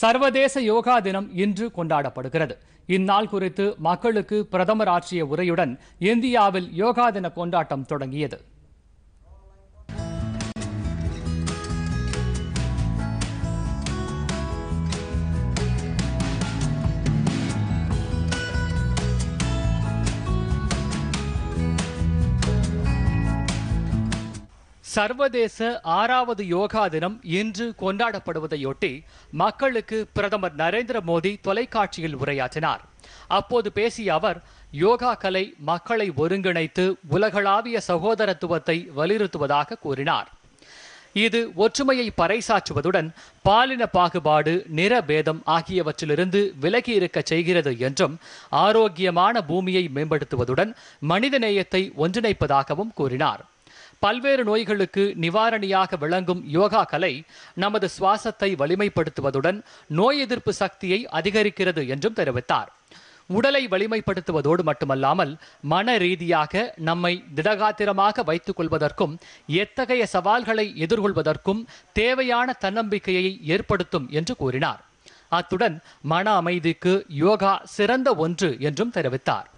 சர்வதேச யோகா தினம் இன்று கொண்டாடப்படுகிறது இந்நாள் குறித்து மக்களுக்கு பிரதமர் ஆற்றிய உரையுடன் இந்தியாவில் யோகா தின கொண்டாட்டம் தொடங்கியது சர்வதேச ஆறாவது யோகா தினம் இன்று கொண்டாடப்படுவதையொட்டி மக்களுக்கு பிரதமர் நரேந்திர மோடி தொலைக்காட்சியில் உரையாற்றினார் அப்போது பேசிய அவர் யோகா கலை மக்களை ஒருங்கிணைத்து உலகளாவிய சகோதரத்துவத்தை வலியுறுத்துவதாக கூறினார் இது ஒற்றுமையை பறைசாற்றுவதுடன் பாலின பாகுபாடு நிறபேதம் ஆகியவற்றிலிருந்து விலகி இருக்கச் செய்கிறது என்றும் ஆரோக்கியமான பூமியை மேம்படுத்துவதுடன் மனிதநேயத்தை ஒன்றிணைப்பதாகவும் கூறினார் பல்வேறு நோய்களுக்கு நிவாரணியாக விளங்கும் யோகா கலை நமது சுவாசத்தை வலிமைப்படுத்துவதுடன் நோய் எதிர்ப்பு சக்தியை அதிகரிக்கிறது என்றும் தெரிவித்தார் உடலை வலிமைப்படுத்துவதோடு மட்டுமல்லாமல் மன ரீதியாக நம்மை திடகாத்திரமாக வைத்துக் கொள்வதற்கும் எத்தகைய சவால்களை எதிர்கொள்வதற்கும் தேவையான தன்னம்பிக்கையை ஏற்படுத்தும் என்று கூறினார் அத்துடன் மன அமைதிக்கு யோகா சிறந்த ஒன்று என்றும் தெரிவித்தார்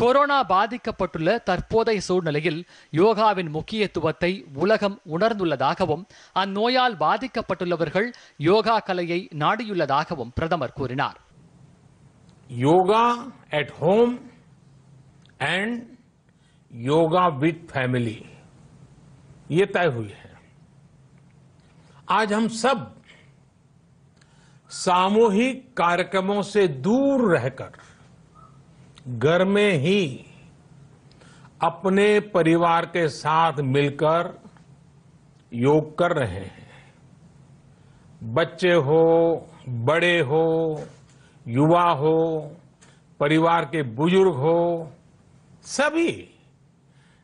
கொரோனா பாதிக்கப்பட்டுள்ள தற்போதைய சூழ்நிலையில் யோகாவின் முக்கியத்துவத்தை உலகம் உணர்ந்துள்ளதாகவும் அந்நோயால் பாதிக்கப்பட்டுள்ளவர்கள் யோகா கலையை நாடியுள்ளதாகவும் பிரதமர் கூறினார் yoga at home and yoga with family ये तय हुई है आज தூர் सब घर में ही अपने परिवार के साथ मिलकर योग कर रहे हैं बच्चे हो बड़े हो युवा हो परिवार के बुजुर्ग हो सभी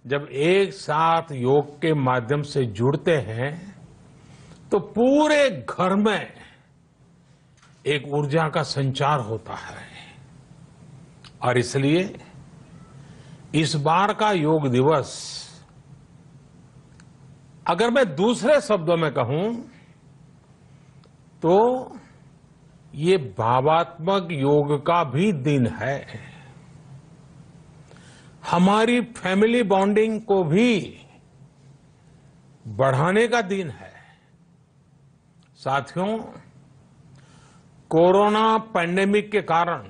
जब एक साथ योग के माध्यम से जुड़ते हैं तो पूरे घर में एक ऊर्जा का संचार होता है और इसलिए इस बार का योग दिवस अगर मैं दूसरे शब्दों में कहूं तो ये भावात्मक योग का भी दिन है हमारी फैमिली बॉन्डिंग को भी बढ़ाने का दिन है साथियों कोरोना पैंडेमिक के कारण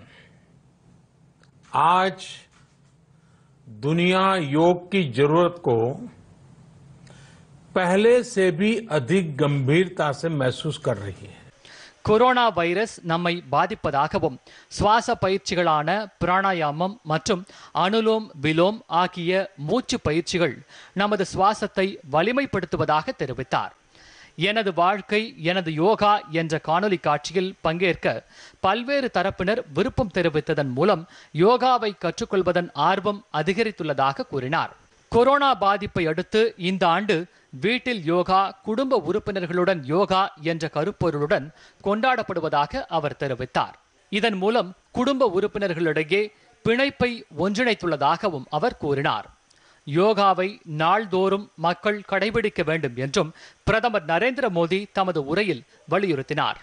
आज दुनिया योग की जरूरत को पहले से भी अधिक गंभीरता से महसूस कर रही है கொரோனா வைரஸ் நம்மை பாதிப்பதாகவும் சுவாச பயிற்சிகளான பிராணாயாமம் மற்றும் அனுலோம் விலோம் ஆகிய மூச்சு பயிற்சிகள் நமது சுவாசத்தை வலிமைப்படுத்துவதாக தெரிவித்தார் எனது வாழ்க்கை எனது யோகா என்ற காணொலி காட்சியில் பங்கேற்க பல்வேறு தரப்பினர் விருப்பம் தெரிவித்ததன் மூலம் யோகாவை கற்றுக்கொள்வதன் ஆர்வம் அதிகரித்துள்ளதாக கூறினார் கொரோனா பாதிப்பை அடுத்து இந்த ஆண்டு வீட்டில் யோகா குடும்ப உறுப்பினர்களுடன் யோகா என்ற கருப்பொருளுடன் கொண்டாடப்படுவதாக அவர் தெரிவித்தார் இதன் மூலம் குடும்ப உறுப்பினர்களிடையே பிணைப்பை ஒன்றிணைத்துள்ளதாகவும் அவர் கூறினார் யோகாவை நாள்தோறும் மக்கள் கடைபிடிக்க வேண்டும் என்றும் பிரதமர் நரேந்திர மோடி தமது உரையில் வலியுறுத்தினார்